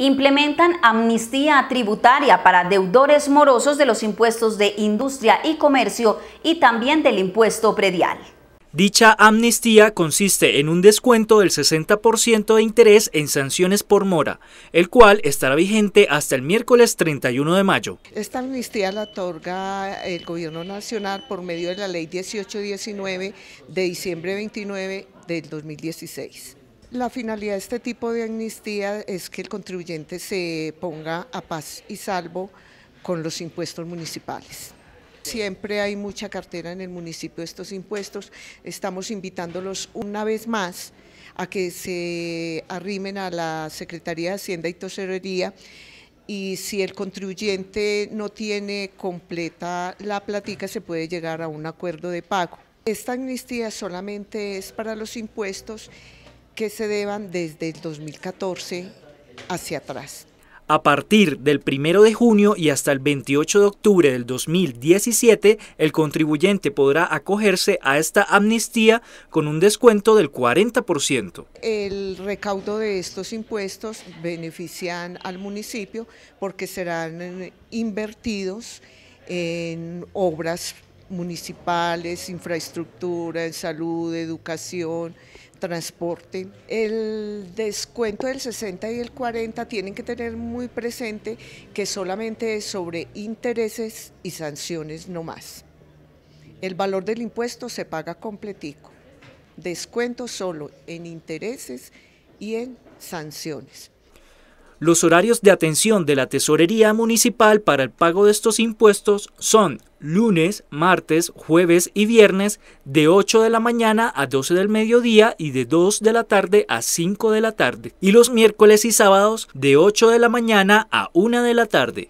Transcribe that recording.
implementan amnistía tributaria para deudores morosos de los impuestos de industria y comercio y también del impuesto predial. Dicha amnistía consiste en un descuento del 60% de interés en sanciones por mora, el cual estará vigente hasta el miércoles 31 de mayo. Esta amnistía la otorga el Gobierno Nacional por medio de la Ley 1819 de diciembre 29 del 2016. La finalidad de este tipo de amnistía es que el contribuyente se ponga a paz y salvo con los impuestos municipales. Siempre hay mucha cartera en el municipio de estos impuestos. Estamos invitándolos una vez más a que se arrimen a la Secretaría de Hacienda y Tesorería y si el contribuyente no tiene completa la platica se puede llegar a un acuerdo de pago. Esta amnistía solamente es para los impuestos que se deban desde el 2014 hacia atrás. A partir del 1 de junio y hasta el 28 de octubre del 2017, el contribuyente podrá acogerse a esta amnistía con un descuento del 40%. El recaudo de estos impuestos benefician al municipio porque serán eh, invertidos en obras municipales, infraestructura, en salud, educación, transporte. El descuento del 60 y el 40 tienen que tener muy presente que solamente es sobre intereses y sanciones no más. El valor del impuesto se paga completico. Descuento solo en intereses y en sanciones. Los horarios de atención de la Tesorería Municipal para el pago de estos impuestos son lunes, martes, jueves y viernes de 8 de la mañana a 12 del mediodía y de 2 de la tarde a 5 de la tarde. Y los miércoles y sábados de 8 de la mañana a 1 de la tarde.